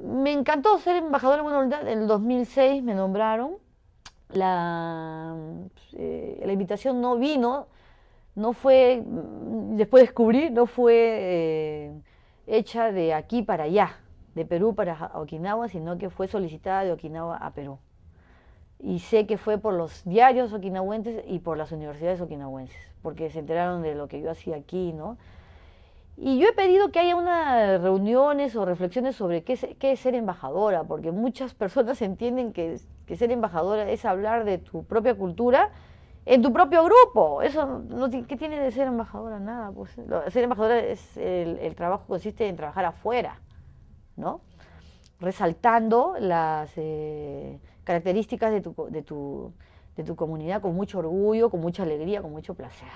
Me encantó ser embajador de buena voluntad. En el 2006 me nombraron. Eh, la, invitación no vino, no fue, después descubrí, no fue eh, hecha de aquí para allá, de Perú para Okinawa, sino que fue solicitada de Okinawa a Perú. Y sé que fue por los diarios okinawenses y por las universidades okinawenses, porque se enteraron de lo que yo hacía aquí, ¿no? Y yo he pedido que haya unas reuniones o reflexiones sobre qué es, qué es, ser embajadora, porque muchas personas entienden que, ser embajadora es hablar de tu propia cultura en tu propio grupo. Eso no, ¿Qué tiene de ser embajadora? Nada. Pues, ser embajadora es el, el trabajo consiste en trabajar afuera, ¿no? Resaltando las eh, características de tu, de, tu, de tu comunidad con mucho orgullo, con mucha alegría, con mucho placer.